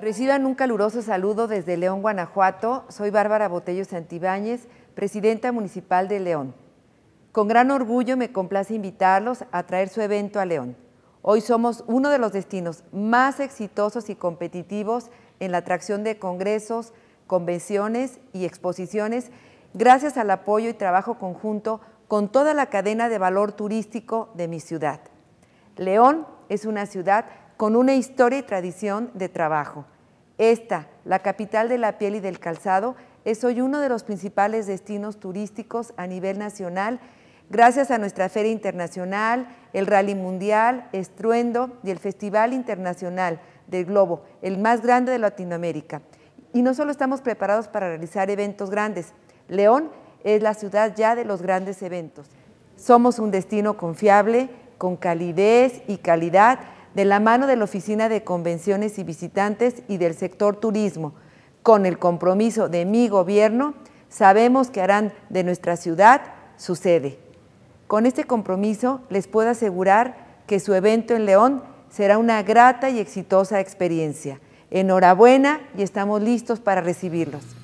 Reciban un caluroso saludo desde León, Guanajuato. Soy Bárbara Botello Santibáñez, presidenta municipal de León. Con gran orgullo me complace invitarlos a traer su evento a León. Hoy somos uno de los destinos más exitosos y competitivos en la atracción de congresos, convenciones y exposiciones gracias al apoyo y trabajo conjunto con toda la cadena de valor turístico de mi ciudad. León es una ciudad con una historia y tradición de trabajo. Esta, la capital de la piel y del calzado, es hoy uno de los principales destinos turísticos a nivel nacional, gracias a nuestra Feria Internacional, el Rally Mundial, Estruendo y el Festival Internacional del Globo, el más grande de Latinoamérica. Y no solo estamos preparados para realizar eventos grandes, León es la ciudad ya de los grandes eventos. Somos un destino confiable, con calidez y calidad, de la mano de la Oficina de Convenciones y Visitantes y del sector turismo, con el compromiso de mi gobierno, sabemos que harán de nuestra ciudad su sede. Con este compromiso les puedo asegurar que su evento en León será una grata y exitosa experiencia. Enhorabuena y estamos listos para recibirlos.